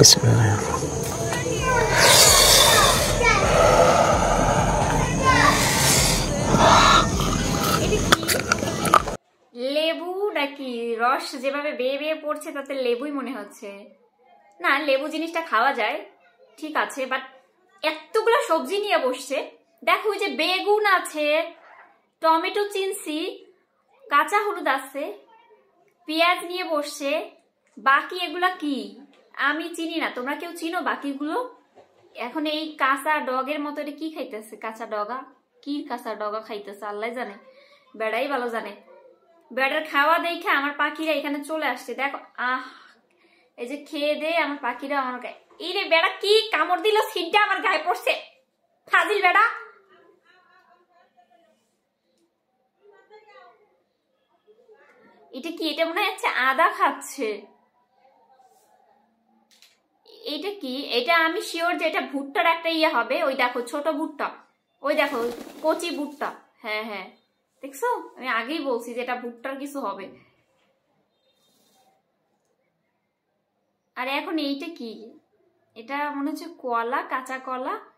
বিসমিল্লাহ লেবু নাকি রস যেভাবে বেয়ে বেয়ে পড়ছে তাতে লেবুই মনে হচ্ছে না লেবু জিনিসটা খাওয়া যায় ঠিক আছে বাট এতগুলো সবজি নিয়ে বসছে দেখো ওই যে বেগুন আছে টমেটো চিনছি কাঁচা হলুদ আছে পেঁয়াজ নিয়ে বসছে বাকি এগুলা কি আমি চিনি না তোমরা কেউ চিনো বাকিগুলো এখন এই কাঁচা ডগের মতো এটা কি খাইতেছে কাঁচা ডগা কি কাঁচা ডগা খাইতেছে আল্লাহ জানে বেড়াই ভালো জানে বেড়ার খাওয়া দেখে আমার পাখিরা এখানে চলে আসছে দেখো আহ এই যে খেয়ে দে আমার পাখিরা আমার গায়ে এই রে বেড়া কি কামড় দিল সিটটা আমার গায়ে পড়ছে ফাজিল বেড়া এটা কি এটা মনে হচ্ছে আদা খাচ্ছে এইটা কি এটা আমি শিওর যে এটা ভুট্টার একটা ইয়ে হবে ওই দেখো ছোট ভুট্টা ওই দেখো কচি ভুট্টা হ্যাঁ হ্যাঁ দেখছো আমি আগেই বলছি যে এটা ভুট্টার কিছু হবে আর এখন এইটা কি এটা মনে হচ্ছে কলা কাঁচা কলা